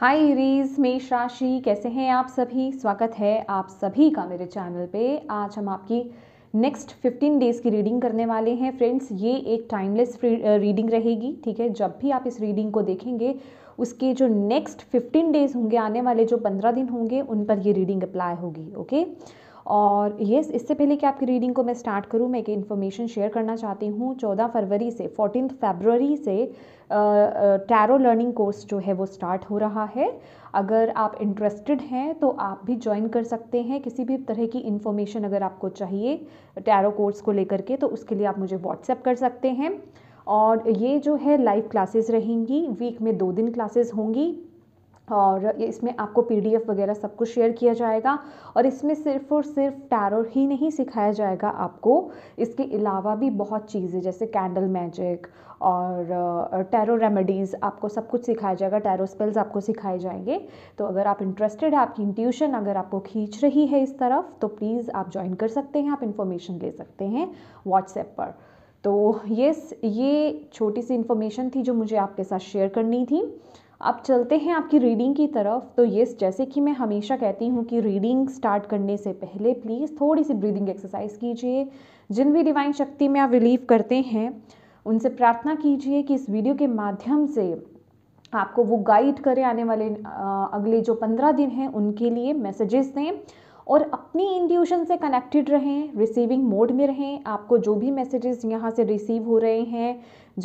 हाय रीज मेष राशि कैसे हैं आप सभी स्वागत है आप सभी का मेरे चैनल पे आज हम आपकी नेक्स्ट 15 डेज़ की रीडिंग करने वाले हैं फ्रेंड्स ये एक टाइमलेस रीडिंग रहेगी ठीक है जब भी आप इस रीडिंग को देखेंगे उसके जो नेक्स्ट 15 डेज़ होंगे आने वाले जो 15 दिन होंगे उन पर ये रीडिंग अप्लाई होगी ओके okay? और ये इससे पहले कि आपकी रीडिंग को मैं स्टार्ट करूँ मैं एक इन्फॉर्मेशन शेयर करना चाहती हूँ चौदह फरवरी से फोर्टीन फेबररी से टैरो लर्निंग कोर्स जो है वो स्टार्ट हो रहा है अगर आप इंटरेस्टेड हैं तो आप भी ज्वाइन कर सकते हैं किसी भी तरह की इन्फॉर्मेशन अगर आपको चाहिए टैरो कोर्स को लेकर के तो उसके लिए आप मुझे व्हाट्सएप कर सकते हैं और ये जो है लाइव क्लासेस रहेंगी वीक में दो दिन क्लासेस होंगी और इसमें आपको पी वगैरह सब कुछ शेयर किया जाएगा और इसमें सिर्फ और सिर्फ टैरो ही नहीं सिखाया जाएगा आपको इसके अलावा भी बहुत चीज़ें जैसे कैंडल मैजिक और टैरो रेमेडीज़ आपको सब कुछ सिखाया जाएगा टैरो स्पेल्स आपको सिखाए जाएंगे तो अगर आप इंटरेस्टेड है आपकी इंट्यूशन अगर आपको खींच रही है इस तरफ तो प्लीज़ आप ज्वाइन कर सकते हैं आप इन्फॉर्मेशन ले सकते हैं व्हाट्सएप पर तो येस ये छोटी सी इन्फॉर्मेशन थी जो मुझे आपके साथ शेयर करनी थी अब चलते हैं आपकी रीडिंग की तरफ तो ये जैसे कि मैं हमेशा कहती हूँ कि रीडिंग स्टार्ट करने से पहले प्लीज़ थोड़ी सी ब्रीदिंग एक्सरसाइज कीजिए जिन भी डिवाइन शक्ति में आप बिलीव करते हैं उनसे प्रार्थना कीजिए कि इस वीडियो के माध्यम से आपको वो गाइड करें आने वाले अगले जो पंद्रह दिन हैं उनके लिए मैसेजेस दें और अपनी इंट्यूशन से कनेक्टेड रहें रिसीविंग मोड में रहें आपको जो भी मैसेजेस यहाँ से रिसीव हो रहे हैं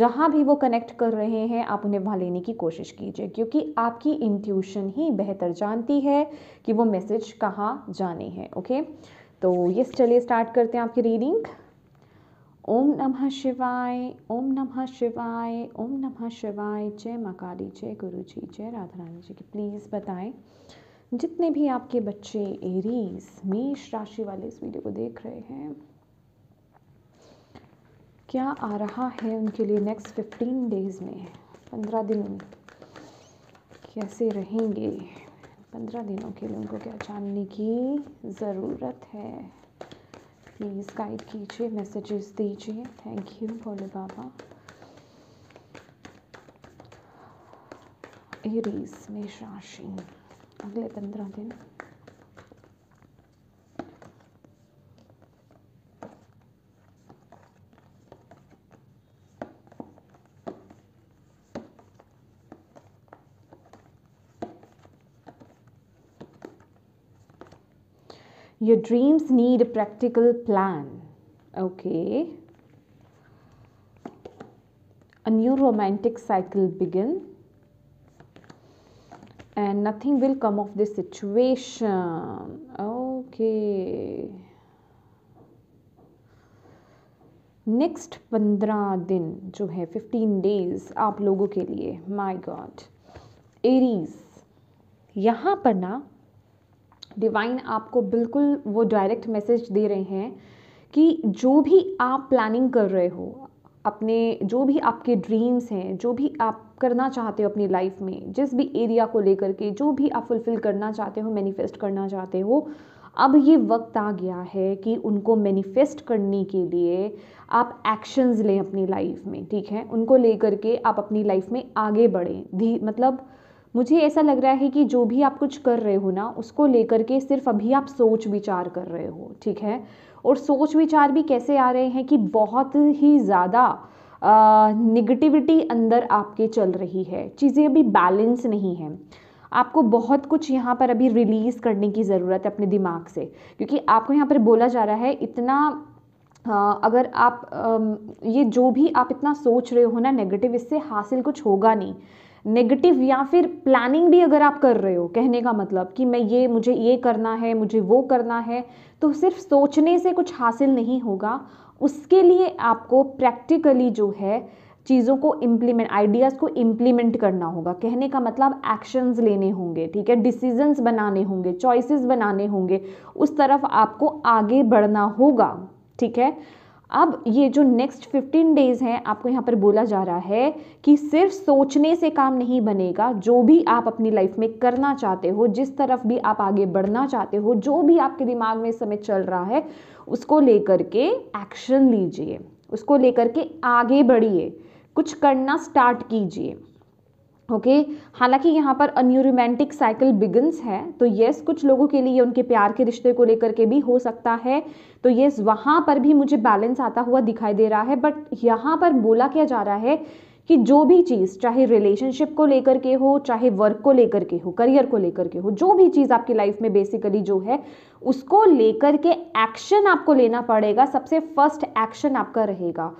जहाँ भी वो कनेक्ट कर रहे हैं आप उन्हें वहाँ लेने की कोशिश कीजिए क्योंकि आपकी इंट्यूशन ही बेहतर जानती है कि वो मैसेज कहाँ जाने हैं ओके तो ये चलिए स्टार्ट करते हैं आपकी रीडिंग ओम नमः शिवाय ओम नमः शिवाय ओम नमः शिवाय जय माँ जय गुरु जी जय राधा रानी जी की प्लीज़ बताएं जितने भी आपके बच्चे एरीज मेष राशि वाले इस वीडियो को देख रहे हैं क्या आ रहा है उनके लिए नेक्स्ट फिफ्टीन डेज में पंद्रह दिन कैसे रहेंगे पंद्रह दिनों के लिए उनको क्या जानने की ज़रूरत है प्लीज़ गाइड कीजिए मैसेजेस दीजिए thank you Bhole Baba Aries मेष राशि your dreams need a practical plan okay a new romantic cycle begins and nothing will come of this situation okay next पंद्रह दिन जो है फिफ्टीन डेज आप लोगों के लिए माय गॉड एरीज यहाँ पर ना डिवाइन आपको बिल्कुल वो डायरेक्ट मैसेज दे रहे हैं कि जो भी आप प्लानिंग कर रहे हो अपने जो भी आपके ड्रीम्स हैं जो भी आप करना चाहते हो अपनी लाइफ में जिस भी एरिया को लेकर के जो भी आप फुलफ़िल करना चाहते हो मैनिफेस्ट करना चाहते हो अब ये वक्त आ गया है कि उनको मैनिफेस्ट करने के लिए आप एक्शंस लें अपनी लाइफ में ठीक है उनको लेकर के आप अपनी लाइफ में आगे बढ़ें धी मतलब मुझे ऐसा लग रहा है कि जो भी आप कुछ कर रहे हो ना उसको लेकर के सिर्फ अभी आप सोच विचार कर रहे हो ठीक है और सोच विचार भी कैसे आ रहे हैं कि बहुत ही ज़्यादा निगेटिविटी अंदर आपके चल रही है चीज़ें अभी बैलेंस नहीं हैं आपको बहुत कुछ यहाँ पर अभी रिलीज़ करने की ज़रूरत है अपने दिमाग से क्योंकि आपको यहाँ पर बोला जा रहा है इतना आ, अगर आप आ, ये जो भी आप इतना सोच रहे हो ना नेगेटिव इससे हासिल कुछ होगा नहीं नेगेटिव या फिर प्लानिंग भी अगर आप कर रहे हो कहने का मतलब कि मैं ये मुझे ये करना है मुझे वो करना है तो सिर्फ सोचने से कुछ हासिल नहीं होगा उसके लिए आपको प्रैक्टिकली जो है चीज़ों को इम्प्लीमेंट आइडियाज़ को इम्प्लीमेंट करना होगा कहने का मतलब एक्शंस लेने होंगे ठीक है डिसीजंस बनाने होंगे चॉइसेस बनाने होंगे उस तरफ आपको आगे बढ़ना होगा ठीक है अब ये जो नेक्स्ट 15 डेज हैं आपको यहाँ पर बोला जा रहा है कि सिर्फ सोचने से काम नहीं बनेगा जो भी आप अपनी लाइफ में करना चाहते हो जिस तरफ भी आप आगे बढ़ना चाहते हो जो भी आपके दिमाग में इस समय चल रहा है उसको लेकर के एक्शन लीजिए उसको लेकर के आगे बढ़िए कुछ करना स्टार्ट कीजिए ओके हालांकि यहाँ पर अन्यूरोमेंटिक साइकिल बिगन्स है तो येस कुछ लोगों के लिए उनके प्यार के रिश्ते को लेकर के भी हो सकता है तो येस वहाँ पर भी मुझे बैलेंस आता हुआ दिखाई दे रहा है बट यहाँ पर बोला क्या जा रहा है कि जो भी चीज़ चाहे रिलेशनशिप को लेकर के हो चाहे वर्क को लेकर के हो करियर को लेकर के हो जो भी चीज़ आपकी लाइफ में बेसिकली जो है उसको लेकर के एक्शन आपको लेना पड़ेगा सबसे फर्स्ट एक्शन आपका रहेगा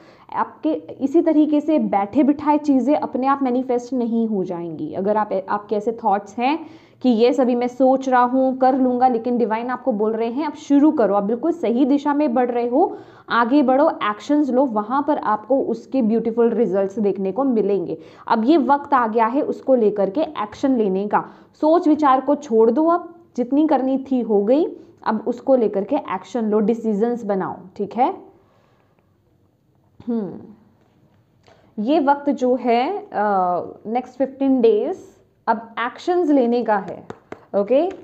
आपके इसी तरीके से बैठे बिठाए चीज़ें अपने आप मैनिफेस्ट नहीं हो जाएंगी अगर आप आपके ऐसे थॉट्स हैं कि ये सभी मैं सोच रहा हूँ कर लूँगा लेकिन डिवाइन आपको बोल रहे हैं अब शुरू करो आप बिल्कुल सही दिशा में बढ़ रहे हो आगे बढ़ो एक्शंस लो वहाँ पर आपको उसके ब्यूटीफुल रिजल्ट्स देखने को मिलेंगे अब ये वक्त आ गया है उसको लेकर के एक्शन लेने का सोच विचार को छोड़ दो अब जितनी करनी थी हो गई अब उसको लेकर के एक्शन लो डिसीजंस बनाओ ठीक है हम्म ये वक्त जो है नेक्स्ट फिफ्टीन डेज़ अब एक्शंस लेने का है ओके okay?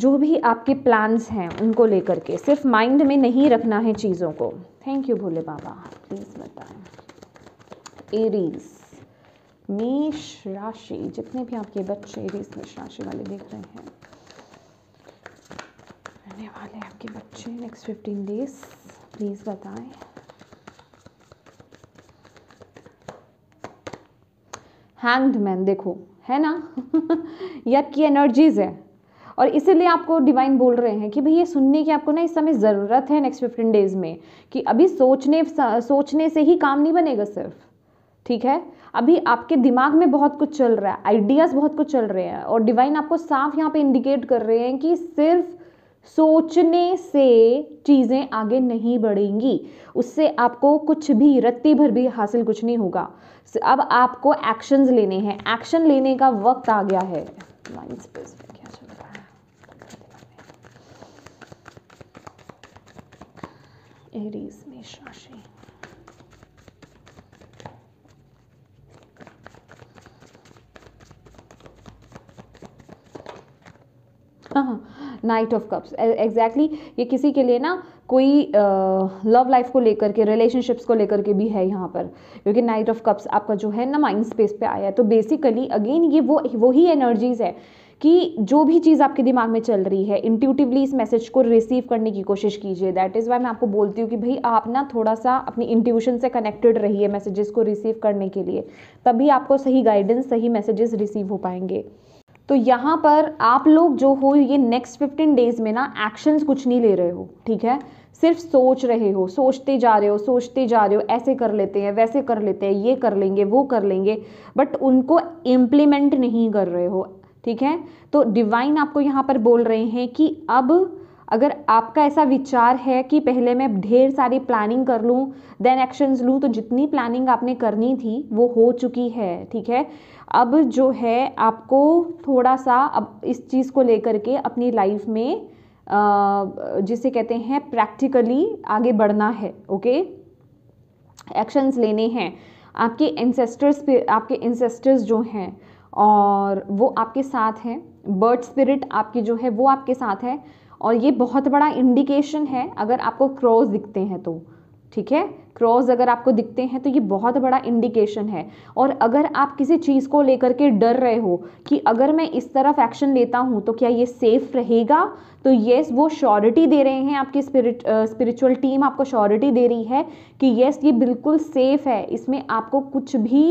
जो भी आपके प्लान्स हैं उनको लेकर के सिर्फ माइंड में नहीं रखना है चीज़ों को thank you Bhole Baba please बताएं एरीज़ मेष राशि जितने भी आपके बच्चे एरीज मेष राशि वाले देख रहे हैं रहने वाले आपके बच्चे नेक्स्ट फिफ्टीन डेज प्लीज़ बताएं हैंग्ड मैन देखो है ना ये की एनर्जीज़ है और इसीलिए आपको डिवाइन बोल रहे हैं कि भाई ये सुनने की आपको ना इस समय ज़रूरत है नेक्स्ट फिफ्टीन डेज़ में कि अभी सोचने सोचने से ही काम नहीं बनेगा सिर्फ ठीक है अभी आपके दिमाग में बहुत कुछ चल रहा है आइडियाज़ बहुत कुछ चल रहे हैं और डिवाइन आपको साफ यहाँ पे इंडिकेट कर रहे हैं कि सिर्फ सोचने से चीज़ें आगे नहीं बढ़ेंगी उससे आपको कुछ भी रत्ती भर भी हासिल कुछ नहीं होगा अब आपको एक्शंस लेने हैं एक्शन लेने का वक्त आ गया है एरीज मेष राशि हाँ, हाँ। नाइट ऑफ कप्स एग्जैक्टली ये किसी के लिए ना कोई लव लाइफ को लेकर के रिलेशनशिप्स को लेकर के भी है यहाँ पर क्योंकि नाइट ऑफ कप्स आपका जो है ना माइंड स्पेस पे आया है तो बेसिकली अगेन ये वो वही एनर्जीज़ है कि जो भी चीज़ आपके दिमाग में चल रही है इंट्यूटिवली इस मैसेज को रिसीव करने की कोशिश कीजिए दैट इज़ वाई मैं आपको बोलती हूँ कि भाई आप ना थोड़ा सा अपनी इंट्यूशन से कनेक्टेड रहिए मैसेजेस को रिसीव करने के लिए तभी आपको सही गाइडेंस सही मैसेजेस रिसीव हो पाएंगे तो यहाँ पर आप लोग जो हो ये नेक्स्ट फिफ्टीन डेज में ना एक्शंस कुछ नहीं ले रहे हो ठीक है सिर्फ सोच रहे हो सोचते जा रहे हो सोचते जा रहे हो ऐसे कर लेते हैं वैसे कर लेते हैं ये कर लेंगे वो कर लेंगे बट उनको इम्प्लीमेंट नहीं कर रहे हो ठीक है तो डिवाइन आपको यहाँ पर बोल रहे हैं कि अब अगर आपका ऐसा विचार है कि पहले मैं ढेर सारी प्लानिंग कर लूँ देन एक्शंस लूँ तो जितनी प्लानिंग आपने करनी थी वो हो चुकी है ठीक है अब जो है आपको थोड़ा सा अब इस चीज़ को लेकर के अपनी लाइफ में जिसे कहते हैं प्रैक्टिकली आगे बढ़ना है ओके एक्शंस लेने हैं आपके इंसेस्टर्स आपके इंसेस्टर्स जो हैं और वो आपके साथ हैं बर्ड स्पिरिट आपकी जो है वो आपके साथ है और ये बहुत बड़ा इंडिकेशन है अगर आपको क्रॉस दिखते हैं तो ठीक है क्रॉस अगर आपको दिखते हैं तो ये बहुत बड़ा इंडिकेशन है और अगर आप किसी चीज़ को लेकर के डर रहे हो कि अगर मैं इस तरफ एक्शन लेता हूँ तो क्या ये सेफ रहेगा तो येस वो श्योरिटी दे रहे हैं आपकी स्पिरिट स्पिरिचुअल टीम आपको श्योरिटी दे रही है कि येस ये बिल्कुल सेफ है इसमें आपको कुछ भी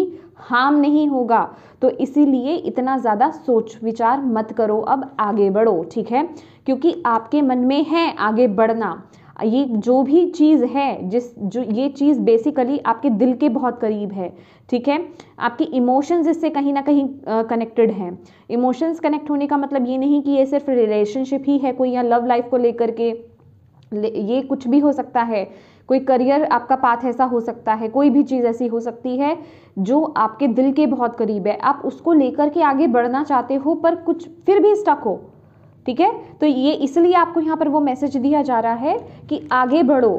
हार्म नहीं होगा तो इसीलिए इतना ज़्यादा सोच विचार मत करो अब आगे बढ़ो ठीक है क्योंकि आपके मन में है आगे बढ़ना ये जो भी चीज़ है जिस जो ये चीज़ बेसिकली आपके दिल के बहुत करीब है ठीक है आपके इमोशंस इससे कहीं ना कहीं कनेक्टेड हैं इमोशंस कनेक्ट होने का मतलब ये नहीं कि ये सिर्फ रिलेशनशिप ही है कोई या लव लाइफ को लेकर के ये कुछ भी हो सकता है कोई करियर आपका पाथ ऐसा हो सकता है कोई भी चीज़ ऐसी हो सकती है जो आपके दिल के बहुत करीब है आप उसको लेकर के आगे बढ़ना चाहते हो पर कुछ फिर भी स्टक हो ठीक है तो ये इसलिए आपको यहाँ पर वो मैसेज दिया जा रहा है कि आगे बढ़ो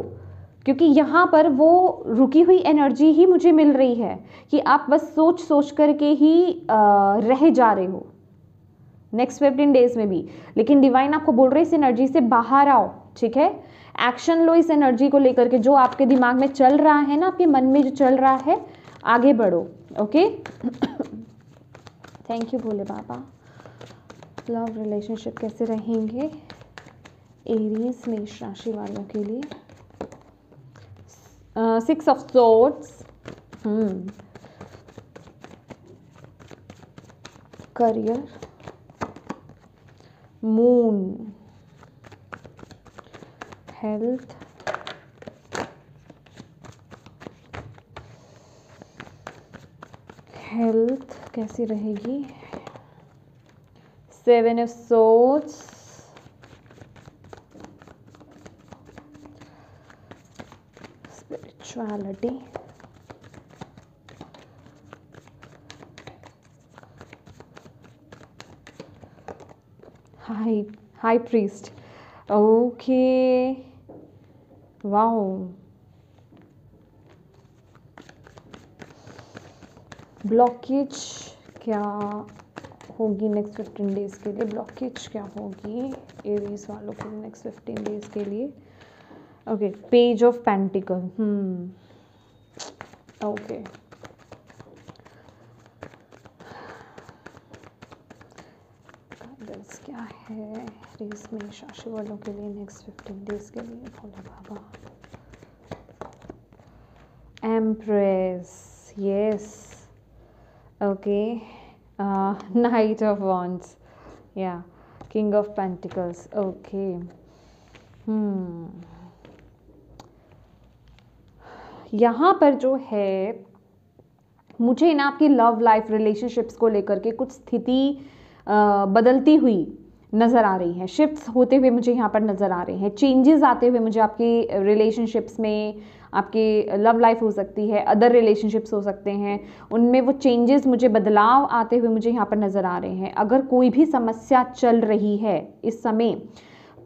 क्योंकि यहाँ पर वो रुकी हुई एनर्जी ही मुझे मिल रही है कि आप बस सोच सोच करके ही आ, रह जा रहे हो नेक्स्ट फिफ्टीन डेज में भी लेकिन डिवाइन आपको बोल रहे इस एनर्जी से बाहर आओ ठीक है एक्शन लो इस एनर्जी को लेकर के जो आपके दिमाग में चल रहा है ना आपके मन में जो चल रहा है आगे बढ़ो okay thank you Bhole Baba love relationship कैसे रहेंगे एरियस मेष राशि वालों के लिए six of swords career moon health health कैसी रहेगी seven of swords spirituality high high priest okay wow blockage क्या होगी नेक्स्ट फिफ्टीन डेज़ के लिए ब्लॉकेज क्या होगी एरीज वालों के नेक्स्ट फिफ्टीन डेज़ के लिए okay page of pentacle okay क्या है रेस में शाशु वालों के लिए नेक्स्ट फिफ्टीन डेज के लिए Bhola hmm. Baba empress yes okay uh, Knight of Wands. Yeah, King of Pentacles. Okay. Hmm. यहाँ पर जो है मुझे ना आपकी लव लाइफ रिलेशनशिप्स को लेकर के कुछ स्थिति बदलती हुई नज़र आ रही हैं शिफ्ट्स होते हुए मुझे यहाँ पर नज़र आ रहे हैं चेंजेस आते हुए मुझे आपकी रिलेशनशिप्स में आपकी लव लाइफ हो सकती है अदर रिलेशनशिप्स हो सकते हैं उनमें वो चेंजेस मुझे बदलाव आते हुए मुझे यहाँ पर नज़र आ रहे हैं अगर कोई भी समस्या चल रही है इस समय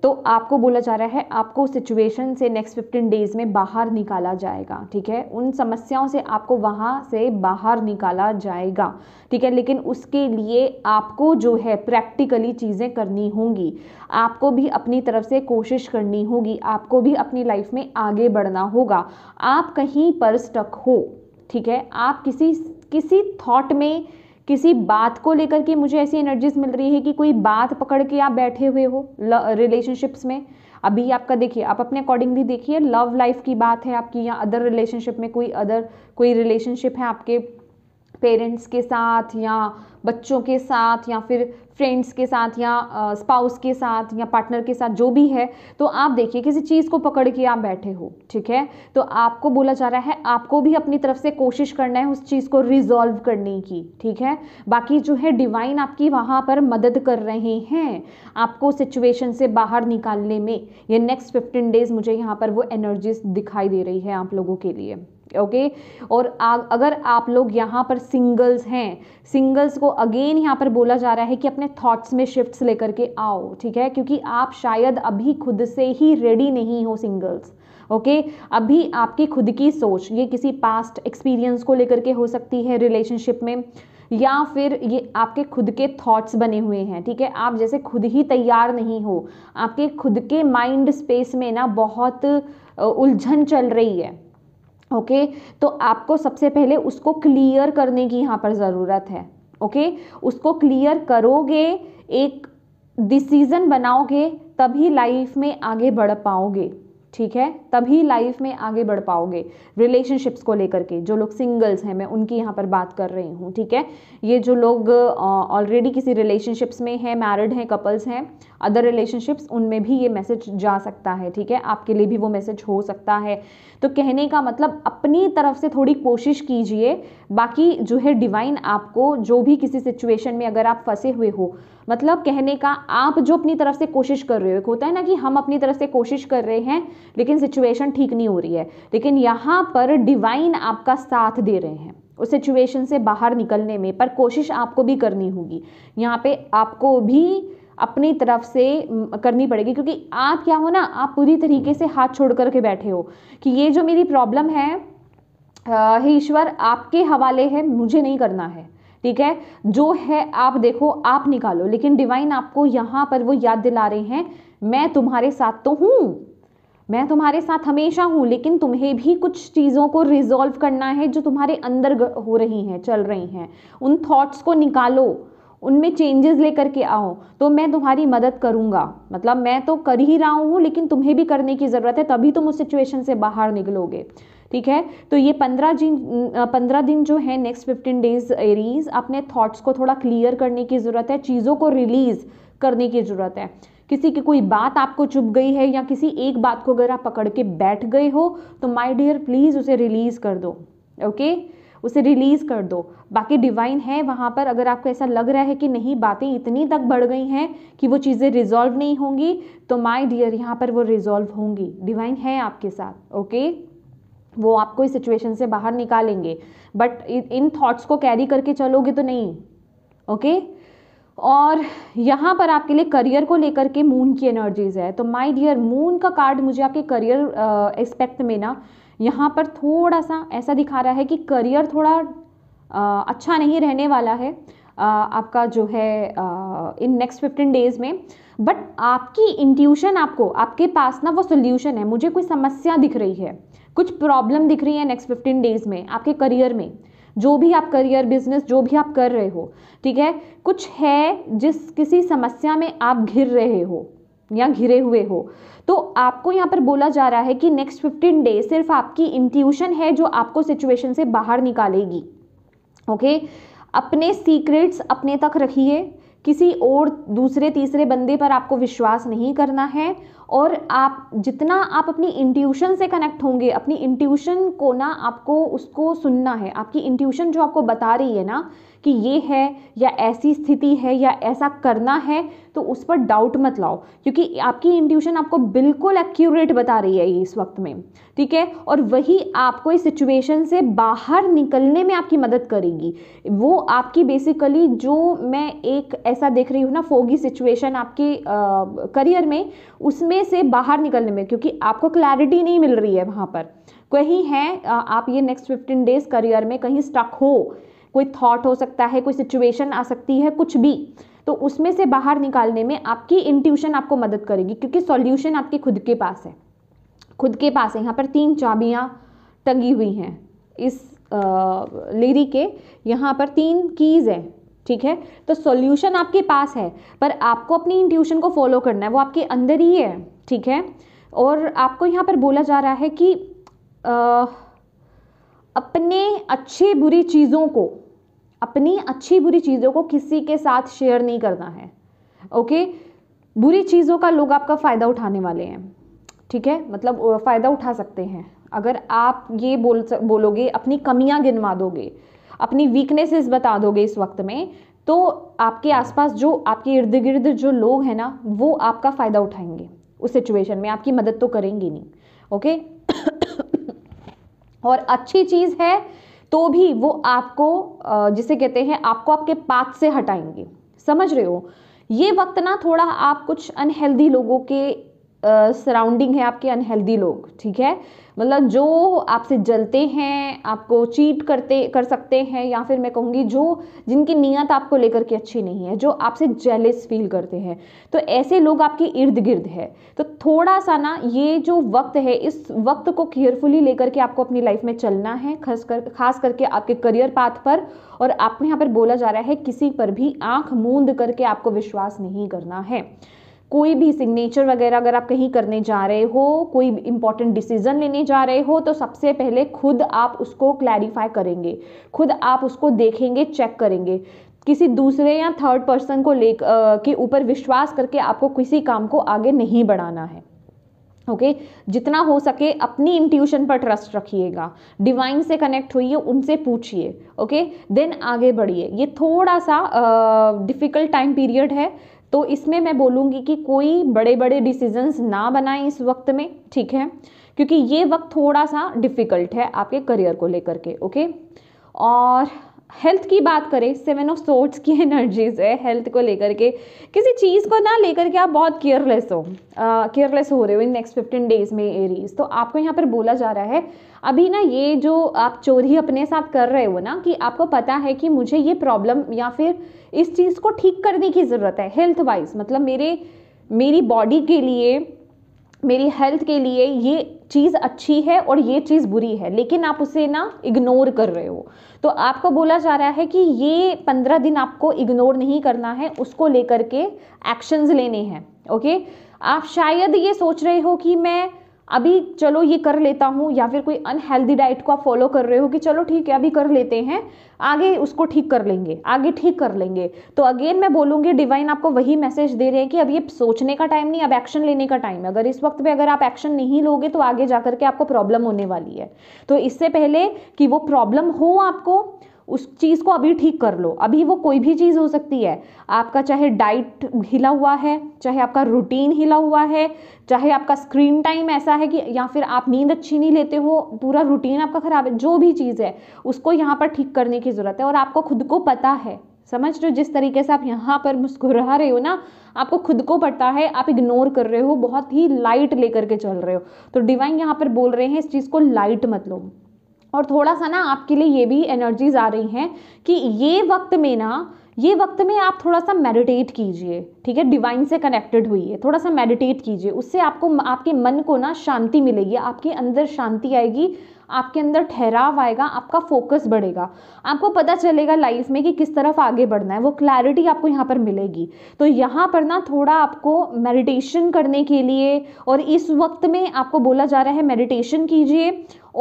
तो आपको बोला जा रहा है आपको सिचुएशन से नेक्स्ट फिफ्टीन डेज़ में बाहर निकाला जाएगा ठीक है उन समस्याओं से आपको वहाँ से बाहर निकाला जाएगा ठीक है लेकिन उसके लिए आपको जो है प्रैक्टिकली चीज़ें करनी होंगी आपको भी अपनी तरफ से कोशिश करनी होगी आपको भी अपनी लाइफ में आगे बढ़ना होगा आप कहीं पर स्टक हो ठीक है आप किसी किसी थाट में किसी बात को लेकर के मुझे ऐसी एनर्जीज मिल रही है कि कोई बात पकड़ के आप बैठे हुए हो रिलेशनशिप्स में अभी आपका देखिए आप अपने अकॉर्डिंगली देखिए लव लाइफ की बात है आपकी या अदर रिलेशनशिप में कोई अदर कोई रिलेशनशिप है आपके पेरेंट्स के साथ या बच्चों के साथ या फिर फ्रेंड्स के साथ या स्पाउस के साथ या पार्टनर के साथ जो भी है तो आप देखिए किसी चीज़ को पकड़ के आप बैठे हो ठीक है तो आपको बोला जा रहा है आपको भी अपनी तरफ से कोशिश करना है उस चीज़ को रिजॉल्व करने की ठीक है बाकी जो है डिवाइन आपकी वहाँ पर मदद कर रहे हैं आपको सिचुएशन से बाहर निकालने में ये नेक्स्ट फिफ्टीन डेज मुझे यहाँ पर वो एनर्जीज दिखाई दे रही है आप लोगों के लिए ओके okay? और आ, अगर आप लोग यहाँ पर सिंगल्स हैं सिंगल्स को अगेन यहाँ पर बोला जा रहा है कि अपने थॉट्स में शिफ्ट्स लेकर के आओ ठीक है क्योंकि आप शायद अभी खुद से ही रेडी नहीं हो सिंगल्स ओके okay? अभी आपकी खुद की सोच ये किसी पास्ट एक्सपीरियंस को लेकर के हो सकती है रिलेशनशिप में या फिर ये आपके खुद के थॉट्स बने हुए हैं ठीक है आप जैसे खुद ही तैयार नहीं हो आपके खुद के माइंड स्पेस में ना बहुत उलझन चल रही है ओके तो आपको सबसे पहले उसको क्लियर करने की यहाँ पर ज़रूरत है ओके उसको क्लियर करोगे एक डिसीज़न बनाओगे तभी लाइफ में आगे बढ़ पाओगे ठीक है तभी लाइफ में आगे बढ़ पाओगे रिलेशनशिप्स को लेकर के जो लोग सिंगल्स हैं मैं उनकी यहाँ पर बात कर रही हूँ ठीक है ये जो लोग ऑलरेडी किसी रिलेशनशिप्स में हैं मैरिड हैं कपल्स हैं अदर रिलेशनशिप्स उनमें भी ये मैसेज जा सकता है ठीक है आपके लिए भी वो मैसेज हो सकता है तो कहने का मतलब अपनी तरफ से थोड़ी कोशिश कीजिए बाकी जो है डिवाइन आपको जो भी किसी सिचुएशन में अगर आप फंसे हुए हो मतलब कहने का आप जो अपनी तरफ से कोशिश कर रहे हो एक होता है ना कि हम अपनी तरफ से कोशिश कर रहे हैं लेकिन सिचुएशन ठीक नहीं हो रही है लेकिन यहाँ पर डिवाइन आपका साथ दे रहे हैं उस सिचुएशन से बाहर निकलने में पर कोशिश आपको भी करनी होगी यहाँ पे आपको भी अपनी तरफ से करनी पड़ेगी क्योंकि आप क्या हो ना आप पूरी तरीके से हाथ छोड़ करके बैठे हो कि ये जो मेरी प्रॉब्लम है हे ईश्वर आपके हवाले है मुझे नहीं करना है ठीक है जो है आप देखो आप निकालो लेकिन डिवाइन आपको यहां पर वो याद दिला रहे हैं मैं तुम्हारे साथ तो हूं मैं तुम्हारे साथ हमेशा हूं लेकिन तुम्हें भी कुछ चीज़ों को रिजोल्व करना है जो तुम्हारे अंदर हो रही हैं चल रही हैं उन थॉट्स को निकालो उनमें चेंजेस लेकर के आओ तो मैं तुम्हारी मदद करूंगा मतलब मैं तो कर ही रहा हूं लेकिन तुम्हें भी करने की ज़रूरत है तभी तुम उस सिचुएशन से बाहर निकलोगे ठीक है तो ये पंद्रह दिन पंद्रह दिन जो है नेक्स्ट फिफ्टीन डेज एरीज अपने थॉट्स को थोड़ा क्लियर करने की ज़रूरत है चीज़ों को रिलीज़ करने की ज़रूरत है किसी की कोई बात आपको चुप गई है या किसी एक बात को अगर आप पकड़ के बैठ गए हो तो माई डियर प्लीज़ उसे रिलीज़ कर दो ओके उसे रिलीज़ कर दो बाकी डिवाइन है वहाँ पर अगर आपको ऐसा लग रहा है कि नहीं बातें इतनी तक बढ़ गई हैं कि वो चीज़ें रिजॉल्व नहीं होंगी तो माय डियर यहाँ पर वो रिजॉल्व होंगी डिवाइन है आपके साथ ओके वो आपको इस सिचुएशन से बाहर निकालेंगे बट इन थॉट्स को कैरी करके चलोगे तो नहीं ओके okay? और यहाँ पर आपके लिए करियर को लेकर के मून की एनर्जीज है तो माय डियर मून का कार्ड मुझे आपके करियर एस्पेक्ट में ना यहाँ पर थोड़ा सा ऐसा दिखा रहा है कि करियर थोड़ा आ, अच्छा नहीं रहने वाला है आ, आपका जो है इन नेक्स्ट फिफ्टीन डेज़ में बट आपकी इंट्यूशन आपको आपके पास ना वो सोल्यूशन है मुझे कोई समस्या दिख रही है कुछ प्रॉब्लम दिख रही है नेक्स्ट फिफ्टीन डेज में आपके करियर में जो भी आप करियर बिजनेस जो भी आप कर रहे हो ठीक है कुछ है जिस किसी समस्या में आप घिर रहे हो या घिरे हुए हो तो आपको यहाँ पर बोला जा रहा है कि नेक्स्ट फिफ्टीन डेज सिर्फ आपकी इंट्यूशन है जो आपको सिचुएशन से बाहर निकालेगी ओके अपने सीक्रेट्स अपने तक रखिए किसी और दूसरे तीसरे बंदे पर आपको विश्वास नहीं करना है और आप जितना आप अपनी इंट्यूशन से कनेक्ट होंगे अपनी इंट्यूशन को ना आपको उसको सुनना है आपकी इंट्यूशन जो आपको बता रही है ना कि ये है या ऐसी स्थिति है या ऐसा करना है तो उस पर डाउट मत लाओ क्योंकि आपकी इंट्यूशन आपको बिल्कुल एक्यूरेट बता रही है इस वक्त में ठीक है और वही आपको इस सिचुएशन से बाहर निकलने में आपकी मदद करेगी वो आपकी बेसिकली जो मैं एक ऐसा देख रही हूँ ना फोगी सिचुएशन आपके करियर में उसमें से बाहर निकलने में क्योंकि आपको क्लैरिटी नहीं मिल रही है वहाँ पर कहीं है आप ये नेक्स्ट फिफ्टीन डेज करियर में कहीं स्टक हो कोई थॉट हो सकता है कोई सिचुएशन आ सकती है कुछ भी तो उसमें से बाहर निकालने में आपकी इंट्यूशन आपको मदद करेगी क्योंकि सॉल्यूशन आपके खुद के पास है खुद के पास है यहाँ पर तीन चाबियाँ टंगी हुई हैं इस लेरी के यहाँ पर तीन कीज़ हैं ठीक है तो सॉल्यूशन आपके पास है पर आपको अपनी इंट्यूशन को फॉलो करना है वो आपके अंदर ही है ठीक है और आपको यहाँ पर बोला जा रहा है कि आ, अपने अच्छे बुरी चीज़ों को अपनी अच्छी बुरी चीज़ों को किसी के साथ शेयर नहीं करना है ओके बुरी चीज़ों का लोग आपका फ़ायदा उठाने वाले हैं ठीक है मतलब फ़ायदा उठा सकते हैं अगर आप ये बोल बोलोगे अपनी कमियां गिनवा दोगे अपनी वीकनेसेस बता दोगे इस वक्त में तो आपके आसपास जो आपके इर्द गिर्द जो लोग हैं ना वो आपका फ़ायदा उठाएंगे उस सिचुएशन में आपकी मदद तो करेंगे नहीं ओके और अच्छी चीज़ है तो भी वो आपको जिसे कहते हैं आपको आपके पाथ से हटाएंगे समझ रहे हो ये वक्त ना थोड़ा आप कुछ अनहेल्दी लोगों के सराउंडिंग है आपके अनहेल्दी लोग ठीक है मतलब जो आपसे जलते हैं आपको चीट करते कर सकते हैं या फिर मैं कहूँगी जो जिनकी नीयत आपको लेकर के अच्छी नहीं है जो आपसे जेलिस फील करते हैं तो ऐसे लोग आपके इर्द गिर्द है तो थोड़ा सा ना ये जो वक्त है इस वक्त को केयरफुली लेकर के आपको अपनी लाइफ में चलना है खास कर खास करके आपके करियर पाथ पर और आपने यहाँ पर बोला जा रहा है किसी पर भी आँख मूंद करके आपको विश्वास नहीं करना है कोई भी सिग्नेचर वगैरह अगर आप कहीं करने जा रहे हो कोई इंपॉर्टेंट डिसीजन लेने जा रहे हो तो सबसे पहले खुद आप उसको क्लैरिफाई करेंगे खुद आप उसको देखेंगे चेक करेंगे किसी दूसरे या थर्ड पर्सन को ले के ऊपर विश्वास करके आपको किसी काम को आगे नहीं बढ़ाना है ओके okay? जितना हो सके अपनी इंट्यूशन पर ट्रस्ट रखिएगा डिवाइन से कनेक्ट होइए उनसे पूछिए ओके देन आगे बढ़िए ये थोड़ा सा डिफ़िकल्ट टाइम पीरियड है तो इसमें मैं बोलूँगी कि कोई बड़े बड़े डिसीजंस ना बनाएं इस वक्त में ठीक है क्योंकि ये वक्त थोड़ा सा डिफ़िकल्ट है आपके करियर को लेकर के ओके और हेल्थ की बात करें सेवन ऑफ सोर्ट्स की एनर्जीज है हेल्थ को लेकर के किसी चीज़ को ना लेकर के आप बहुत केयरलेस हो केयरलेस हो रहे हो इन नेक्स्ट फिफ्टीन डेज में एरीज तो आपको यहाँ पर बोला जा रहा है अभी ना ये जो आप चोरी अपने साथ कर रहे हो ना कि आपको पता है कि मुझे ये प्रॉब्लम या फिर इस चीज़ को ठीक करने की ज़रूरत है हेल्थ वाइज मतलब मेरे मेरी बॉडी के लिए मेरी हेल्थ के लिए ये चीज़ अच्छी है और ये चीज़ बुरी है लेकिन आप उसे ना इग्नोर कर रहे हो तो आपको बोला जा रहा है कि ये पंद्रह दिन आपको इग्नोर नहीं करना है उसको लेकर के एक्शंस लेने हैं ओके आप शायद ये सोच रहे हो कि मैं अभी चलो ये कर लेता हूँ या फिर कोई अनहेल्दी डाइट को आप फॉलो कर रहे हो कि चलो ठीक है अभी कर लेते हैं आगे उसको ठीक कर लेंगे आगे ठीक कर लेंगे तो अगेन मैं बोलूँगी डिवाइन आपको वही मैसेज दे रहे हैं कि अब ये सोचने का टाइम नहीं अब एक्शन लेने का टाइम है अगर इस वक्त पे अगर आप एक्शन नहीं लोगे तो आगे जा के आपको प्रॉब्लम होने वाली है तो इससे पहले कि वो प्रॉब्लम हो आपको उस चीज़ को अभी ठीक कर लो अभी वो कोई भी चीज़ हो सकती है आपका चाहे डाइट हिला हुआ है चाहे आपका रूटीन हिला हुआ है चाहे आपका स्क्रीन टाइम ऐसा है कि या फिर आप नींद अच्छी नहीं लेते हो पूरा रूटीन आपका ख़राब है जो भी चीज़ है उसको यहाँ पर ठीक करने की ज़रूरत है और आपको खुद को पता है समझ रहे हो जिस तरीके से आप यहाँ पर मुस्कुरा रहे हो ना आपको खुद को पता है आप इग्नोर कर रहे हो बहुत ही लाइट लेकर के चल रहे हो तो डिवाइन यहाँ पर बोल रहे हैं इस चीज़ को लाइट मत लो और थोड़ा सा ना आपके लिए ये भी एनर्जीज आ रही हैं कि ये वक्त में ना ये वक्त में आप थोड़ा सा मेडिटेट कीजिए ठीक है डिवाइन से कनेक्टेड हुई है थोड़ा सा मेडिटेट कीजिए उससे आपको आपके मन को ना शांति मिलेगी आपके अंदर शांति आएगी आपके अंदर ठहराव आएगा आपका फोकस बढ़ेगा आपको पता चलेगा लाइफ में कि किस तरफ आगे बढ़ना है वो क्लैरिटी आपको यहाँ पर मिलेगी तो यहाँ पर ना थोड़ा आपको मेडिटेशन करने के लिए और इस वक्त में आपको बोला जा रहा है मेडिटेशन कीजिए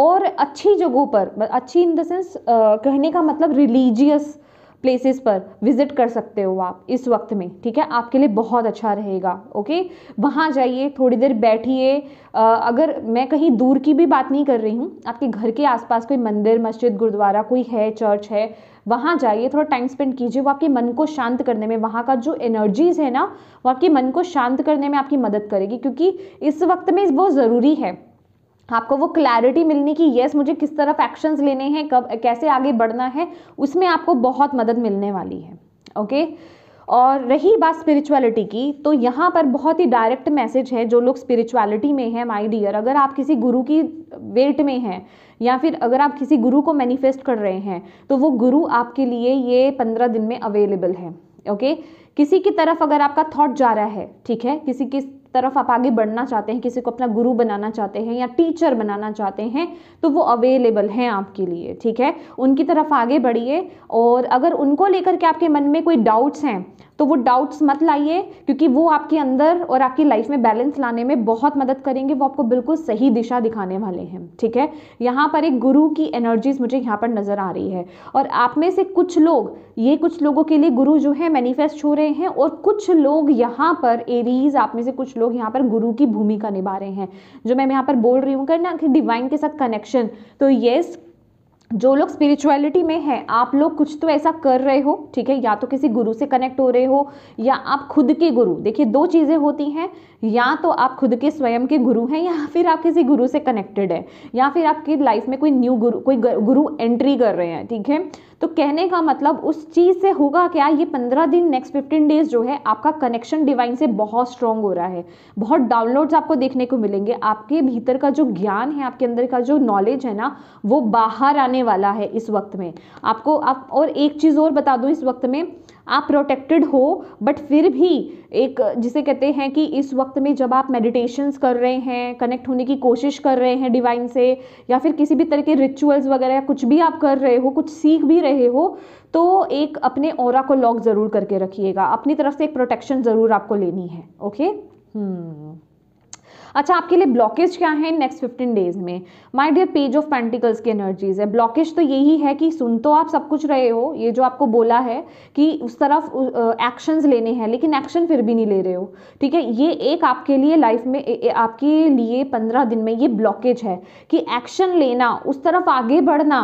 और अच्छी जगहों पर अच्छी इन द सेंस कहने का मतलब रिलीजियस प्लेसेस पर विजिट कर सकते हो आप इस वक्त में ठीक है आपके लिए बहुत अच्छा रहेगा ओके वहाँ जाइए थोड़ी देर बैठिए अगर मैं कहीं दूर की भी बात नहीं कर रही हूँ आपके घर के आसपास कोई मंदिर मस्जिद गुरुद्वारा कोई है चर्च है वहाँ जाइए थोड़ा टाइम स्पेंड कीजिए वो आपके मन को शांत करने में वहाँ का जो एनर्जीज़ है ना वो आपके मन को शांत करने में आपकी मदद करेगी क्योंकि इस वक्त में वो ज़रूरी है आपको वो क्लैरिटी मिलनी कि यस मुझे किस तरफ एक्शंस लेने हैं कब कैसे आगे बढ़ना है उसमें आपको बहुत मदद मिलने वाली है ओके और रही बात स्पिरिचुअलिटी की तो यहाँ पर बहुत ही डायरेक्ट मैसेज है जो लोग स्पिरिचुअलिटी में हैं माई डियर अगर आप किसी गुरु की वेट में हैं या फिर अगर आप किसी गुरु को मैनिफेस्ट कर रहे हैं तो वो गुरु आपके लिए ये पंद्रह दिन में अवेलेबल है ओके किसी की तरफ अगर आपका थॉट जा रहा है ठीक है किसी की तरफ आप आगे बढ़ना चाहते हैं किसी को अपना गुरु बनाना चाहते हैं या टीचर बनाना चाहते हैं तो वो अवेलेबल हैं आपके लिए ठीक है उनकी तरफ आगे बढ़िए और अगर उनको लेकर के आपके मन में कोई डाउट्स हैं तो वो डाउट्स मत लाइए क्योंकि वो आपके अंदर और आपकी लाइफ में बैलेंस लाने में बहुत मदद करेंगे वो आपको बिल्कुल सही दिशा दिखाने वाले हैं ठीक है यहाँ पर एक गुरु की एनर्जीज मुझे यहाँ पर नज़र आ रही है और आप में से कुछ लोग ये कुछ लोगों के लिए गुरु जो है मैनिफेस्ट हो रहे हैं और कुछ लोग यहाँ पर एरीज आप में से कुछ लोग यहाँ पर गुरु की भूमिका निभा रहे हैं जो मैं यहाँ पर बोल रही हूँ ना कि डिवाइन के साथ कनेक्शन तो येस जो लोग स्पिरिचुअलिटी में हैं आप लोग कुछ तो ऐसा कर रहे हो ठीक है या तो किसी गुरु से कनेक्ट हो रहे हो या आप खुद के गुरु देखिए दो चीज़ें होती हैं या तो आप खुद के स्वयं के गुरु हैं या फिर आप किसी गुरु से कनेक्टेड है या फिर आपकी लाइफ में कोई न्यू गुरु कोई गुरु एंट्री कर रहे हैं ठीक है तो कहने का मतलब उस चीज़ से होगा क्या ये पंद्रह दिन नेक्स्ट फिफ्टीन डेज जो है आपका कनेक्शन डिवाइन से बहुत स्ट्रांग हो रहा है बहुत डाउनलोड्स आपको देखने को मिलेंगे आपके भीतर का जो ज्ञान है आपके अंदर का जो नॉलेज है ना वो बाहर आने वाला है इस वक्त में आपको आप और एक चीज़ और बता दूँ इस वक्त में आप प्रोटेक्टेड हो बट फिर भी एक जिसे कहते हैं कि इस वक्त में जब आप मेडिटेशंस कर रहे हैं कनेक्ट होने की कोशिश कर रहे हैं डिवाइन से या फिर किसी भी तरह के रिचुअल्स वगैरह कुछ भी आप कर रहे हो कुछ सीख भी रहे हो तो एक अपने और को लॉक ज़रूर करके रखिएगा अपनी तरफ से एक प्रोटेक्शन ज़रूर आपको लेनी है ओके हम्म hmm. अच्छा आपके लिए ब्लॉकेज क्या है नेक्स्ट फिफ्टीन डेज में my dear page of pentacles की एनर्जीज है ब्लॉकेज तो यही है कि सुन तो आप सब कुछ रहे हो ये जो आपको बोला है कि उस तरफ एक्शंस लेने हैं लेकिन एक्शन फिर भी नहीं ले रहे हो ठीक है ये एक आपके लिए लाइफ में आपके लिए पंद्रह दिन में ये ब्लॉकेज है कि एक्शन लेना उस तरफ आगे बढ़ना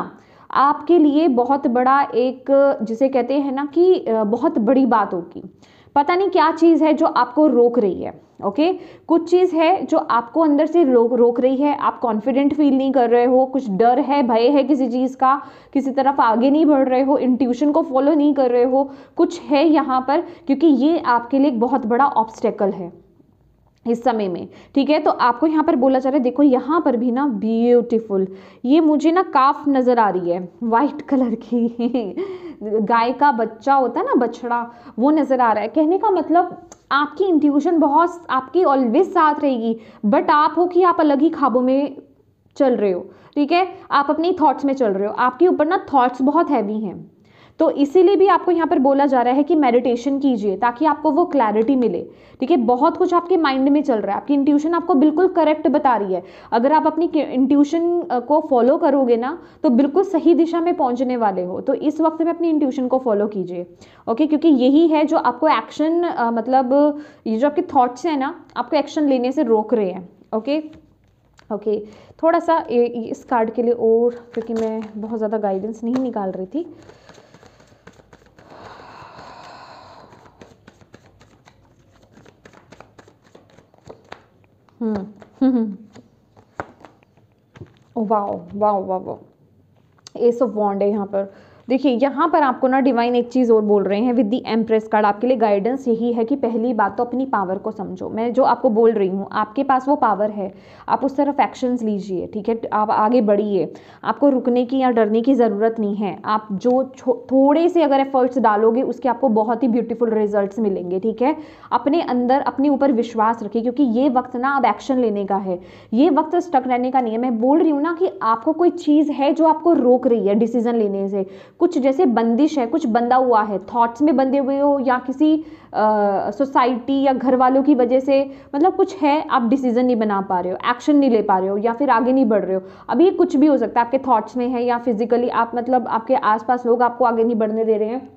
आपके लिए बहुत बड़ा एक जिसे कहते हैं ना कि बहुत बड़ी बात होगी पता नहीं क्या चीज़ है जो आपको रोक रही है ओके okay? कुछ चीज़ है जो आपको अंदर से रोक रोक रही है आप कॉन्फिडेंट फील नहीं कर रहे हो कुछ डर है भय है किसी चीज़ का किसी तरफ आगे नहीं बढ़ रहे हो इंट्यूशन को फॉलो नहीं कर रहे हो कुछ है यहाँ पर क्योंकि ये आपके लिए एक बहुत बड़ा ऑब्स्टेकल है इस समय में ठीक है तो आपको यहाँ पर बोला जा रहा है देखो यहाँ पर भी ना ब्यूटीफुल ये मुझे ना काफ नज़र आ रही है वाइट कलर की गाय का बच्चा होता है ना बछड़ा वो नज़र आ रहा है कहने का मतलब आपकी इंट्यूशन बहुत आपकी ऑलवेज साथ रहेगी बट आप हो कि आप अलग ही खाबों में चल रहे हो ठीक है आप अपनी थॉट्स में चल रहे हो आपके ऊपर ना थॉट्स बहुत हैवी हैं तो इसीलिए भी आपको यहाँ पर बोला जा रहा है कि मेडिटेशन कीजिए ताकि आपको वो क्लैरिटी मिले ठीक है बहुत कुछ आपके माइंड में चल रहा है आपकी इंट्यूशन आपको बिल्कुल करेक्ट बता रही है अगर आप अपनी इंट्यूशन को फॉलो करोगे ना तो बिल्कुल सही दिशा में पहुँचने वाले हो तो इस वक्त में अपनी इंट्यूशन को फॉलो कीजिए ओके क्योंकि यही है जो आपको एक्शन मतलब ये जो आपके थाट्स हैं ना आपको एक्शन लेने से रोक रहे हैं ओके ओके थोड़ा सा ए, इस कार्ड के लिए और क्योंकि मैं बहुत ज़्यादा गाइडेंस नहीं निकाल रही थी हम्म। वाओ वाओ वाओ वाओ ये सब वॉन्ड है यहाँ पर देखिए यहाँ पर आपको ना डिवाइन एक चीज़ और बोल रहे हैं विद दी एम्प्रेस कार्ड आपके लिए गाइडेंस यही है कि पहली बात तो अपनी पावर को समझो मैं जो आपको बोल रही हूँ आपके पास वो पावर है आप उस तरफ एक्शंस लीजिए ठीक है आप आगे बढ़िए आपको रुकने की या डरने की ज़रूरत नहीं है आप जो थोड़े से अगर एफर्ट्स डालोगे उसके आपको बहुत ही ब्यूटीफुल रिजल्ट मिलेंगे ठीक है अपने अंदर अपने ऊपर विश्वास रखिए क्योंकि ये वक्त ना अब एक्शन लेने का है ये वक्त स्टक रहने का नहीं है मैं बोल रही हूँ ना कि आपको कोई चीज़ है जो आपको रोक रही है डिसीजन लेने से कुछ जैसे बंदिश है कुछ बंधा हुआ है थॉट्स में बंधे हुए हो या किसी सोसाइटी या घर वालों की वजह से मतलब कुछ है आप डिसीजन नहीं बना पा रहे हो एक्शन नहीं ले पा रहे हो या फिर आगे नहीं बढ़ रहे हो अभी कुछ भी हो सकता है आपके थॉट्स में है या फिजिकली आप मतलब आपके आसपास लोग आपको आगे नहीं बढ़ने दे रहे हैं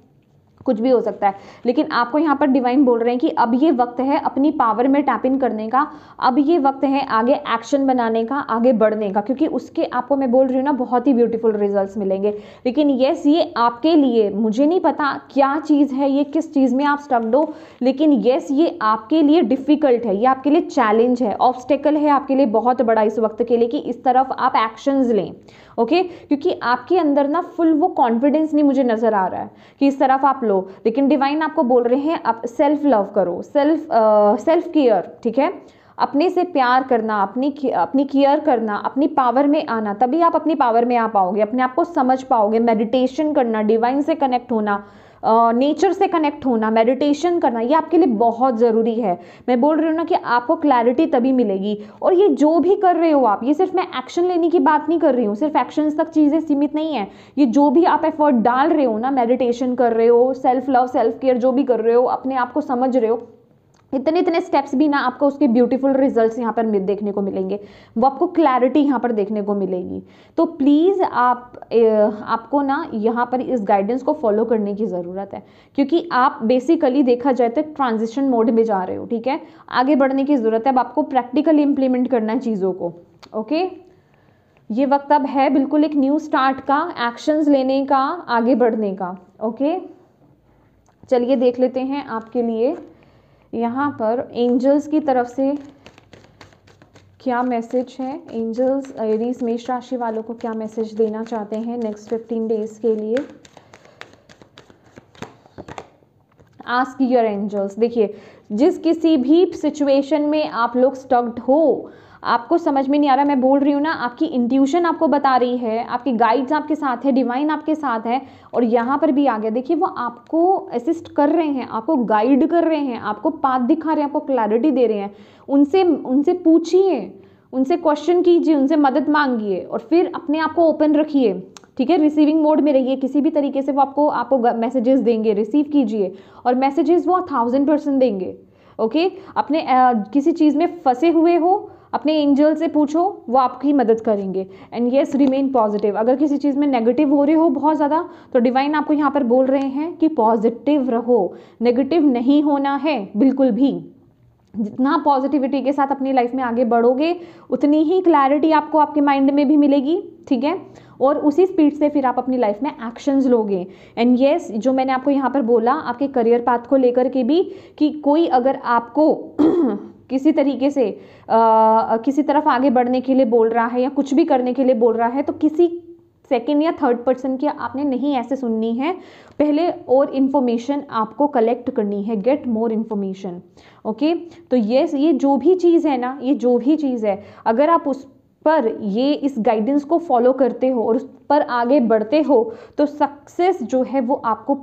कुछ भी हो सकता है लेकिन आपको यहाँ पर डिवाइन बोल रहे हैं कि अब ये वक्त है अपनी पावर में टैप इन करने का अब ये वक्त है आगे एक्शन बनाने का आगे बढ़ने का क्योंकि उसके आपको मैं बोल रही हूँ ना बहुत ही ब्यूटीफुल रिजल्ट्स मिलेंगे लेकिन येस ये आपके लिए मुझे नहीं पता क्या चीज़ है ये किस चीज़ में आप स्टक हो लेकिन येस ये आपके लिए डिफ़िकल्ट है ये आपके लिए चैलेंज है ऑब्स्टेकल है आपके लिए बहुत बड़ा इस वक्त के लिए कि इस तरफ आप एक्शन लें ओके क्योंकि आपके अंदर ना फुल वो कॉन्फिडेंस नहीं मुझे नज़र आ रहा है कि इस तरफ आप लो लेकिन डिवाइन आपको बोल रहे हैं आप सेल्फ लव करो सेल्फ सेल्फ केयर ठीक है अपने से प्यार करना अपनी अपनी केयर करना अपनी पावर में आना तभी आप अपनी पावर में आ पाओगे अपने आप को समझ पाओगे मेडिटेशन करना डिवाइन से कनेक्ट होना नेचर से कनेक्ट होना मेडिटेशन करना ये आपके लिए बहुत ज़रूरी है मैं बोल रही हूँ ना कि आपको क्लैरिटी तभी मिलेगी और ये जो भी कर रहे हो आप ये सिर्फ मैं एक्शन लेने की बात नहीं कर रही हूँ सिर्फ एक्शन तक चीज़ें सीमित नहीं है ये जो भी आप एफर्ट डाल रहे हो ना मेडिटेशन कर रहे हो सेल्फ लव सेल्फ केयर जो भी कर रहे हो अपने आप को समझ रहे हो इतने इतने स्टेप्स भी ना आपको उसके ब्यूटीफुल रिजल्ट्स यहाँ पर देखने को मिलेंगे वो आपको क्लैरिटी यहाँ पर देखने को मिलेगी तो प्लीज़ आप ए, आपको ना यहाँ पर इस गाइडेंस को फॉलो करने की ज़रूरत है क्योंकि आप बेसिकली देखा जाए तो ट्रांजिशन मोड में जा रहे हो ठीक है आगे बढ़ने की ज़रूरत है अब आपको प्रैक्टिकली इम्प्लीमेंट करना है चीज़ों को ओके ये वक्त अब है बिल्कुल एक न्यू स्टार्ट का एक्शंस लेने का आगे बढ़ने का ओके चलिए देख लेते हैं आपके लिए यहाँ पर एंजल्स की तरफ से क्या मैसेज है एंजल्स एरीज मेष राशि वालों को क्या मैसेज देना चाहते हैं नेक्स्ट फिफ्टीन डेज के लिए आस्क योर एंजल्स देखिए जिस किसी भी सिचुएशन में आप लोग स्टक्ड हो आपको समझ में नहीं आ रहा मैं बोल रही हूँ ना आपकी इंट्यूशन आपको बता रही है आपकी गाइड्स आपके साथ है डिवाइन आपके साथ है और यहाँ पर भी आ गया देखिए वो आपको असिस्ट कर रहे हैं आपको गाइड कर रहे हैं आपको पाथ दिखा रहे हैं आपको क्लैरिटी दे रहे हैं उनसे उनसे पूछिए उनसे क्वेश्चन कीजिए उनसे मदद मांगिए और फिर अपने आप को ओपन रखिए ठीक है रिसीविंग मोड में रहिए किसी भी तरीके से वो आपको आपको मैसेजेस देंगे रिसीव कीजिए और मैसेजेस वो थाउजेंड परसेंट देंगे ओके अपने आ, किसी चीज़ में फंसे हुए हो अपने एंजल से पूछो वो आपकी मदद करेंगे एंड येस रिमेन पॉजिटिव अगर किसी चीज़ में नेगेटिव हो रहे हो बहुत ज़्यादा तो डिवाइन आपको यहाँ पर बोल रहे हैं कि पॉजिटिव रहो नेगेटिव नहीं होना है बिल्कुल भी जितना पॉजिटिविटी के साथ अपनी लाइफ में आगे बढ़ोगे उतनी ही क्लैरिटी आपको आपके माइंड में भी मिलेगी ठीक है और उसी स्पीड से फिर आप अपनी लाइफ में एक्शंस लोगे एंड येस yes, जो मैंने आपको यहाँ पर बोला आपके करियर पाथ को लेकर के भी कि कोई अगर आपको किसी तरीके से आ, किसी तरफ आगे बढ़ने के लिए बोल रहा है या कुछ भी करने के लिए बोल रहा है तो किसी सेकेंड या थर्ड पर्सन की आपने नहीं ऐसे सुननी है पहले और इन्फॉर्मेशन आपको कलेक्ट करनी है गेट मोर इन्फॉर्मेशन ओके तो ये ये जो भी चीज़ है ना ये जो भी चीज़ है अगर आप उस पर ये इस गाइडेंस को फॉलो करते हो और उस पर आगे बढ़ते हो तो सक्सेस जो है वो आपको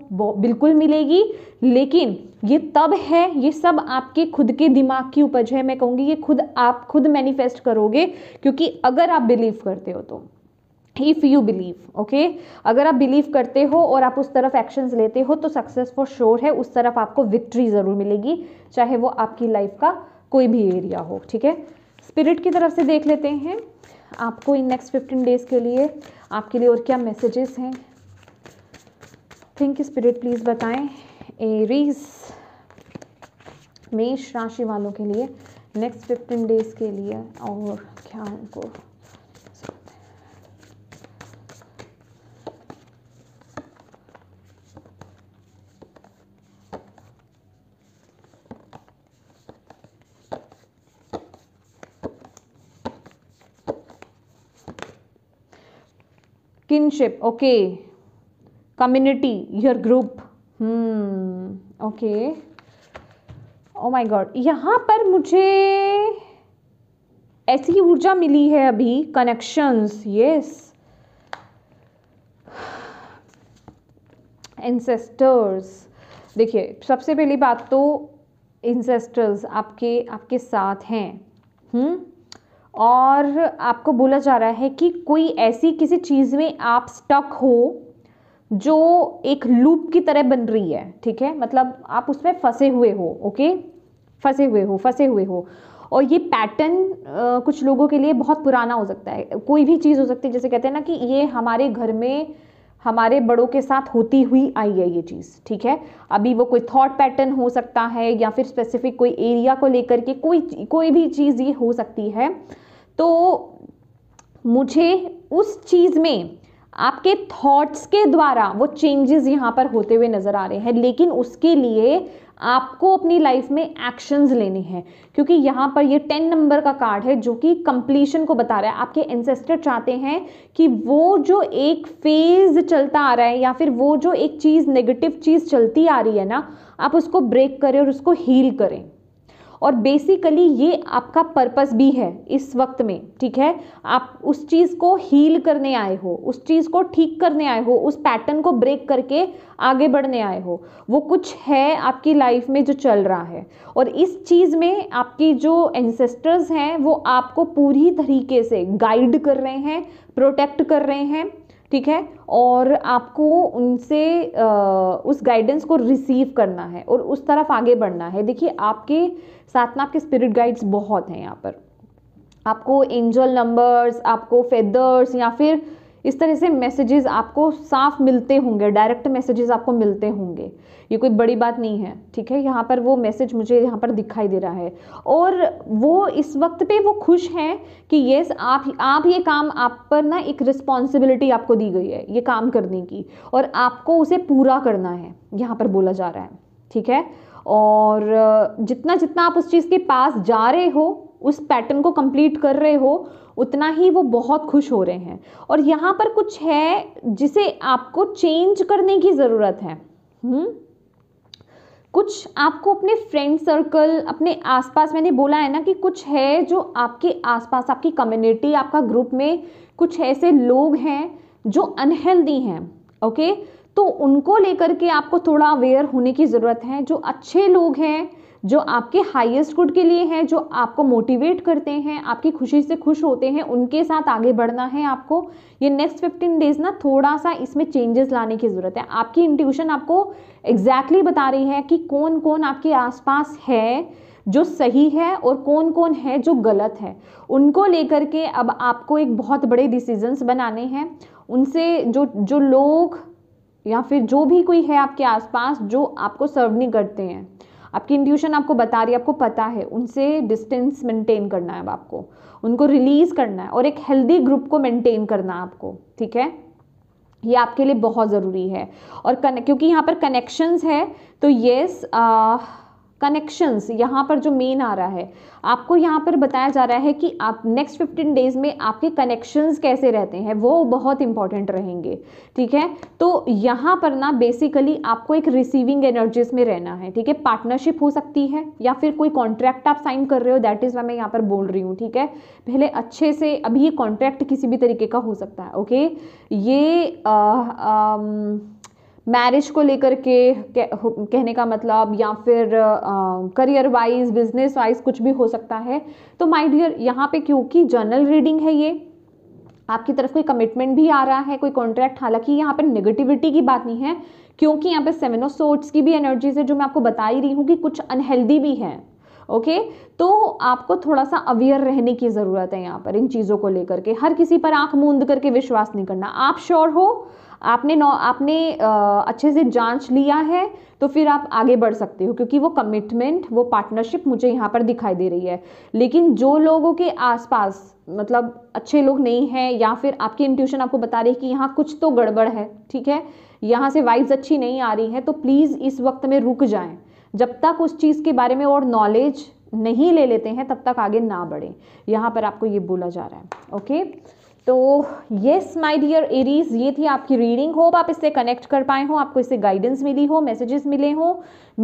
बिल्कुल मिलेगी लेकिन ये तब है ये सब आपके खुद के दिमाग की उपज है मैं कहूँगी ये खुद आप खुद मैनिफेस्ट करोगे क्योंकि अगर आप बिलीव करते हो तो इफ़ यू बिलीव ओके अगर आप बिलीव करते हो और आप उस तरफ एक्शंस लेते हो तो सक्सेस फॉर श्योर है उस तरफ आपको विक्ट्री ज़रूर मिलेगी चाहे वो आपकी लाइफ का कोई भी एरिया हो ठीक है स्पिरिट की तरफ से देख लेते हैं आपको इन नेक्स्ट फिफ्टीन डेज़ के लिए आपके लिए और क्या मैसेजेस हैं थिंक स्पिरिट प्लीज़ बताएं एरीज मेष राशि वालों के लिए नेक्स्ट फिफ्टीन डेज़ के लिए और क्या उनको kinship okay community your group hmm okay oh my god यहाँ पर मुझे ऐसी ऊर्जा मिली है अभी कनेक्शंस यस इंसेस्टर्स देखिए सबसे पहली बात तो इंसेस्टर्स आपके आपके साथ हैं हम्म और आपको बोला जा रहा है कि कोई ऐसी किसी चीज़ में आप स्टक हो जो एक लूप की तरह बन रही है ठीक है मतलब आप उसमें फंसे हुए हो ओके फंसे हुए हो फंसे हुए हो और ये पैटर्न कुछ लोगों के लिए बहुत पुराना हो सकता है कोई भी चीज़ हो सकती है जैसे कहते हैं ना कि ये हमारे घर में हमारे बड़ों के साथ होती हुई आई है ये चीज़ ठीक है अभी वो कोई थॉट पैटर्न हो सकता है या फिर स्पेसिफिक कोई एरिया को लेकर के कोई कोई भी चीज़ ये हो सकती है तो मुझे उस चीज़ में आपके थॉट्स के द्वारा वो चेंजेस यहाँ पर होते हुए नज़र आ रहे हैं लेकिन उसके लिए आपको अपनी लाइफ में एक्शंस लेने हैं क्योंकि यहाँ पर ये टेन नंबर का कार्ड है जो कि कंप्लीशन को बता रहा है आपके एंसेस्टर चाहते हैं कि वो जो एक फेज चलता आ रहा है या फिर वो जो एक चीज़ नेगेटिव चीज़ चलती आ रही है ना आप उसको ब्रेक करें और उसको हील करें और बेसिकली ये आपका पर्पस भी है इस वक्त में ठीक है आप उस चीज़ को हील करने आए हो उस चीज़ को ठीक करने आए हो उस पैटर्न को ब्रेक करके आगे बढ़ने आए हो वो कुछ है आपकी लाइफ में जो चल रहा है और इस चीज़ में आपकी जो एंसेस्टर्स हैं वो आपको पूरी तरीके से गाइड कर रहे हैं प्रोटेक्ट कर रहे हैं ठीक है और आपको उनसे उस गाइडेंस को रिसीव करना है और उस तरफ आगे बढ़ना है देखिए आपके साथ में आपके स्पिरिट गाइड्स बहुत हैं यहाँ पर आपको एंजल नंबर्स आपको फेदर्स या फिर इस तरह से मैसेजेस आपको साफ मिलते होंगे डायरेक्ट मैसेजेस आपको मिलते होंगे ये कोई बड़ी बात नहीं है ठीक है यहाँ पर वो मैसेज मुझे यहाँ पर दिखाई दे रहा है और वो इस वक्त पे वो खुश हैं कि येस आप आप ये काम आप पर ना एक रिस्पॉन्सिबिलिटी आपको दी गई है ये काम करने की और आपको उसे पूरा करना है यहाँ पर बोला जा रहा है ठीक है और जितना जितना आप उस चीज़ के पास जा रहे हो उस पैटर्न को कंप्लीट कर रहे हो उतना ही वो बहुत खुश हो रहे हैं और यहाँ पर कुछ है जिसे आपको चेंज करने की ज़रूरत है हुँ? हम्म? कुछ आपको अपने फ्रेंड सर्कल अपने आसपास मैंने बोला है ना कि कुछ है जो आपके आसपास आपकी कम्युनिटी आपका ग्रुप में कुछ ऐसे लोग हैं जो अनहेल्दी हैं ओके तो उनको लेकर के आपको थोड़ा अवेयर होने की ज़रूरत है जो अच्छे लोग हैं जो आपके हाईएस्ट गुड के लिए हैं जो आपको मोटिवेट करते हैं आपकी खुशी से खुश होते हैं उनके साथ आगे बढ़ना है आपको ये नेक्स्ट फिफ्टीन डेज ना थोड़ा सा इसमें चेंजेस लाने की ज़रूरत है आपकी इंट्यूशन आपको एग्जैक्टली exactly बता रही है कि कौन कौन आपके आसपास है जो सही है और कौन कौन है जो गलत है उनको लेकर के अब आपको एक बहुत बड़े डिसीजंस बनाने हैं उनसे जो जो लोग या फिर जो भी कोई है आपके आसपास जो आपको सर्व नहीं करते हैं आपकी इंट्यूशन आपको बता रही है आपको पता है उनसे डिस्टेंस मेंटेन करना है अब आपको उनको रिलीज़ करना है और एक हेल्दी ग्रुप को मेंटेन करना है आपको ठीक है ये आपके लिए बहुत ज़रूरी है और कने क्योंकि यहाँ पर कनेक्शंस है तो येस कनेक्शंस यहाँ पर जो मेन आ रहा है आपको यहाँ पर बताया जा रहा है कि आप नेक्स्ट फिफ्टीन डेज में आपके कनेक्शंस कैसे रहते हैं वो बहुत इंपॉर्टेंट रहेंगे ठीक है तो यहाँ पर ना बेसिकली आपको एक रिसीविंग एनर्जीज में रहना है ठीक है पार्टनरशिप हो सकती है या फिर कोई कॉन्ट्रैक्ट आप साइन कर रहे हो दैट इज़ वाई मैं यहाँ पर बोल रही हूँ ठीक है पहले अच्छे से अभी ये कॉन्ट्रैक्ट किसी भी तरीके का हो सकता है ओके ये आ, आ, मैरिज को लेकर के कहने का मतलब या फिर करियर वाइज बिजनेस वाइज कुछ भी हो सकता है तो माय डियर यहाँ पे क्योंकि जर्नल रीडिंग है ये आपकी तरफ कोई कमिटमेंट भी आ रहा है कोई कॉन्ट्रैक्ट हालांकि यहाँ पे नेगेटिविटी की बात नहीं है क्योंकि यहाँ पे सेवन ऑफ सोट्स की भी एनर्जीज है जो मैं आपको बता ही रही हूँ कि कुछ अनहेल्दी भी है ओके तो आपको थोड़ा सा अवेयर रहने की ज़रूरत है यहाँ पर इन चीज़ों को लेकर के हर किसी पर आंख मूंद करके विश्वास नहीं करना आप श्योर हो आपने नौ आपने आ, अच्छे से जांच लिया है तो फिर आप आगे बढ़ सकते हो क्योंकि वो कमिटमेंट वो पार्टनरशिप मुझे यहाँ पर दिखाई दे रही है लेकिन जो लोगों के आसपास मतलब अच्छे लोग नहीं हैं या फिर आपकी इंट्यूशन आपको बता रही है कि यहाँ कुछ तो गड़बड़ है ठीक है यहाँ से वाइब्स अच्छी नहीं आ रही है तो प्लीज़ इस वक्त में रुक जाएँ जब तक उस चीज़ के बारे में और नॉलेज नहीं ले लेते हैं तब तक आगे ना बढ़ें यहाँ पर आपको ये बोला जा रहा है ओके तो येस माय डियर एरीज ये थी आपकी रीडिंग होप आप इससे कनेक्ट कर पाए हो आपको इससे गाइडेंस मिली हो मैसेजेस मिले हो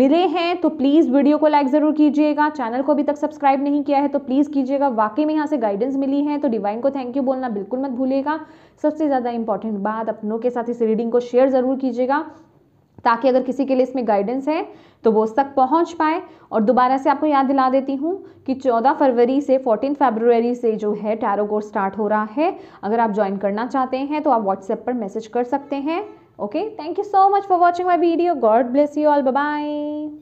मिले हैं तो प्लीज़ वीडियो को लाइक ज़रूर कीजिएगा चैनल को अभी तक सब्सक्राइब नहीं किया है तो प्लीज़ कीजिएगा वाकई में यहाँ से गाइडेंस मिली है तो डिवाइन को थैंक यू बोलना बिल्कुल मत भूलिएगा सबसे ज़्यादा इंपॉर्टेंट बात अपनों के साथ इस रीडिंग को शेयर ज़रूर कीजिएगा ताकि अगर किसी के लिए इसमें गाइडेंस है तो वो उस तक पहुंच पाए और दोबारा से आपको याद दिला देती हूँ कि 14 फरवरी से 14 फरवरी से जो है टैरो कोर्स स्टार्ट हो रहा है अगर आप ज्वाइन करना चाहते हैं तो आप व्हाट्सएप पर मैसेज कर सकते हैं okay thank you so much for watching my video god bless you all bye